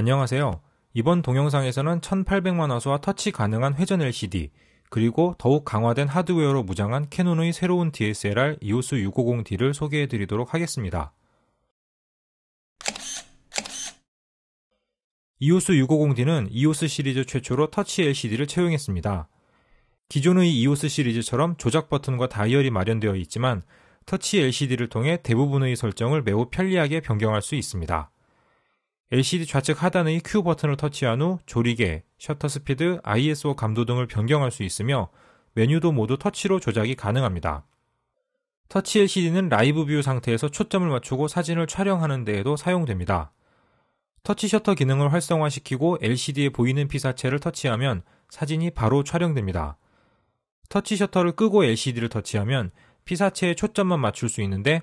안녕하세요. 이번 동영상에서는 1800만 화소와 터치 가능한 회전 LCD, 그리고 더욱 강화된 하드웨어로 무장한 캐논의 새로운 DSLR EOS 650D를 소개해 드리도록 하겠습니다. EOS 650D는 EOS 시리즈 최초로 터치 LCD를 채용했습니다. 기존의 EOS 시리즈처럼 조작 버튼과 다이얼이 마련되어 있지만 터치 LCD를 통해 대부분의 설정을 매우 편리하게 변경할 수 있습니다. LCD 좌측 하단의 Q 버튼을 터치한 후 조리개, 셔터 스피드, ISO 감도 등을 변경할 수 있으며 메뉴도 모두 터치로 조작이 가능합니다. 터치 LCD는 라이브 뷰 상태에서 초점을 맞추고 사진을 촬영하는 데에도 사용됩니다. 터치 셔터 기능을 활성화시키고 LCD에 보이는 피사체를 터치하면 사진이 바로 촬영됩니다. 터치 셔터를 끄고 LCD를 터치하면 피사체에 초점만 맞출 수 있는데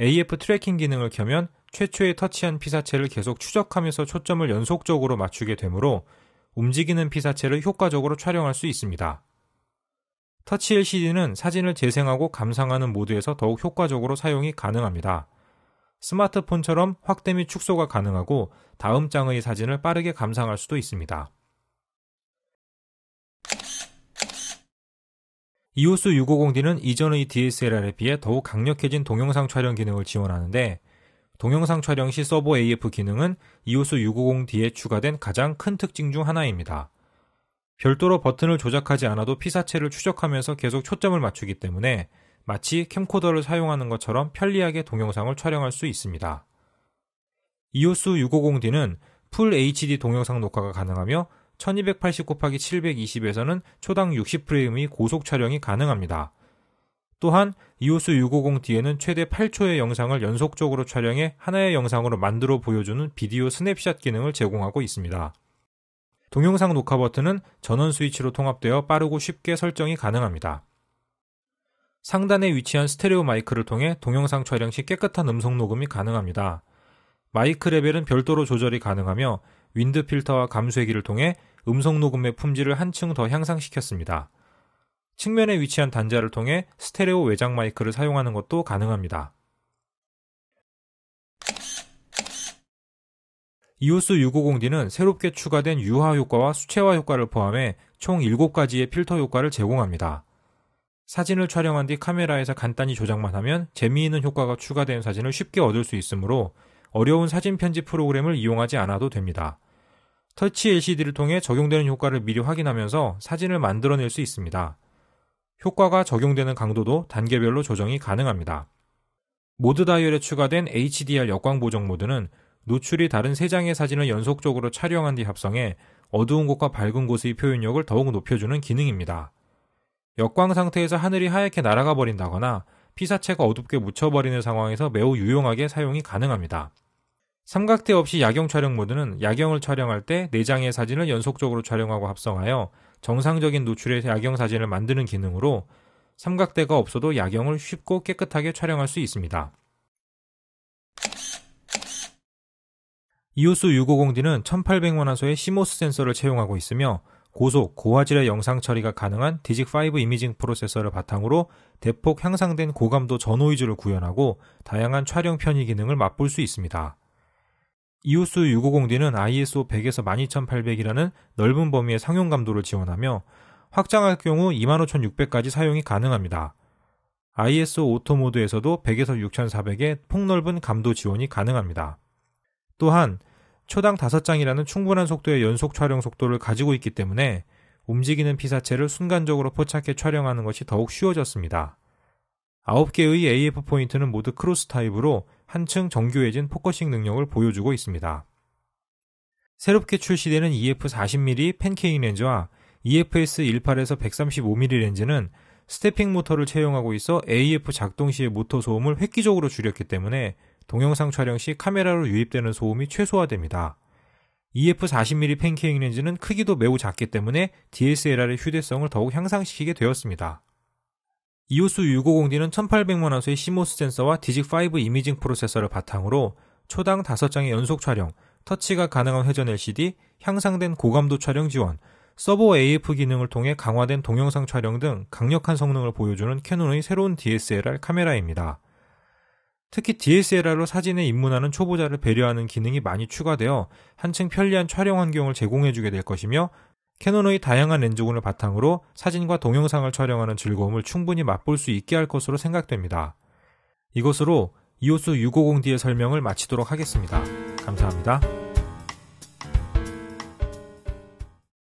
AF 트래킹 기능을 켜면 최초의 터치한 피사체를 계속 추적하면서 초점을 연속적으로 맞추게 되므로 움직이는 피사체를 효과적으로 촬영할 수 있습니다. 터치 LCD는 사진을 재생하고 감상하는 모드에서 더욱 효과적으로 사용이 가능합니다. 스마트폰처럼 확대 및 축소가 가능하고 다음 장의 사진을 빠르게 감상할 수도 있습니다. EOS 650D는 이전의 DSLR에 비해 더욱 강력해진 동영상 촬영 기능을 지원하는데 동영상 촬영 시 서버 AF 기능은 EOS 650D에 추가된 가장 큰 특징 중 하나입니다. 별도로 버튼을 조작하지 않아도 피사체를 추적하면서 계속 초점을 맞추기 때문에 마치 캠코더를 사용하는 것처럼 편리하게 동영상을 촬영할 수 있습니다. EOS 650D는 풀 HD 동영상 녹화가 가능하며 1280 곱하기 720에서는 초당 60프레임의 고속 촬영이 가능합니다. 또한 EOS 650뒤에는 최대 8초의 영상을 연속적으로 촬영해 하나의 영상으로 만들어 보여주는 비디오 스냅샷 기능을 제공하고 있습니다. 동영상 녹화 버튼은 전원 스위치로 통합되어 빠르고 쉽게 설정이 가능합니다. 상단에 위치한 스테레오 마이크를 통해 동영상 촬영 시 깨끗한 음성 녹음이 가능합니다. 마이크 레벨은 별도로 조절이 가능하며 윈드 필터와 감쇄기를 통해 음성 녹음의 품질을 한층 더 향상시켰습니다. 측면에 위치한 단자를 통해 스테레오 외장 마이크를 사용하는 것도 가능합니다. 이오스 650D는 새롭게 추가된 유화 효과와 수채화 효과를 포함해 총 7가지의 필터 효과를 제공합니다. 사진을 촬영한 뒤 카메라에서 간단히 조작만 하면 재미있는 효과가 추가된 사진을 쉽게 얻을 수 있으므로 어려운 사진 편집 프로그램을 이용하지 않아도 됩니다. 터치 LCD를 통해 적용되는 효과를 미리 확인하면서 사진을 만들어낼 수 있습니다. 효과가 적용되는 강도도 단계별로 조정이 가능합니다. 모드 다이얼에 추가된 HDR 역광 보정 모드는 노출이 다른 세장의 사진을 연속적으로 촬영한 뒤 합성해 어두운 곳과 밝은 곳의 표현력을 더욱 높여주는 기능입니다. 역광 상태에서 하늘이 하얗게 날아가 버린다거나 피사체가 어둡게 묻혀버리는 상황에서 매우 유용하게 사용이 가능합니다. 삼각대 없이 야경 촬영 모드는 야경을 촬영할 때 4장의 사진을 연속적으로 촬영하고 합성하여 정상적인 노출의 야경 사진을 만드는 기능으로 삼각대가 없어도 야경을 쉽고 깨끗하게 촬영할 수 있습니다. EOS 650D는 1800만 화소의 시모스 센서를 채용하고 있으며 고속, 고화질의 영상 처리가 가능한 디직5 이미징 프로세서를 바탕으로 대폭 향상된 고감도 전노이즈를 구현하고 다양한 촬영 편의 기능을 맛볼 수 있습니다. 이오스 650D는 ISO 100에서 12800이라는 넓은 범위의 상용 감도를 지원하며 확장할 경우 25600까지 사용이 가능합니다. ISO 오토 모드에서도 100에서 6400의 폭넓은 감도 지원이 가능합니다. 또한 초당 5장이라는 충분한 속도의 연속 촬영 속도를 가지고 있기 때문에 움직이는 피사체를 순간적으로 포착해 촬영하는 것이 더욱 쉬워졌습니다. 9개의 AF 포인트는 모두 크로스 타입으로 한층 정교해진 포커싱 능력을 보여주고 있습니다. 새롭게 출시되는 EF40mm 팬케이 렌즈와 EFS18에서 135mm 렌즈는 스태핑 모터를 채용하고 있어 AF 작동 시의 모터 소음을 획기적으로 줄였기 때문에 동영상 촬영 시 카메라로 유입되는 소음이 최소화됩니다. EF40mm 팬케이 렌즈는 크기도 매우 작기 때문에 DSLR의 휴대성을 더욱 향상시키게 되었습니다. 이오스 650D는 1800만 화소의 시모스 센서와 디직5 이미징 프로세서를 바탕으로 초당 5장의 연속 촬영, 터치가 가능한 회전 LCD, 향상된 고감도 촬영 지원, 서버 AF 기능을 통해 강화된 동영상 촬영 등 강력한 성능을 보여주는 캐논의 새로운 DSLR 카메라입니다. 특히 DSLR로 사진에 입문하는 초보자를 배려하는 기능이 많이 추가되어 한층 편리한 촬영 환경을 제공해주게 될 것이며 캐논의 다양한 렌즈군을 바탕으로 사진과 동영상을 촬영하는 즐거움을 충분히 맛볼 수 있게 할 것으로 생각됩니다. 이것으로 EOS 650D의 설명을 마치도록 하겠습니다. 감사합니다.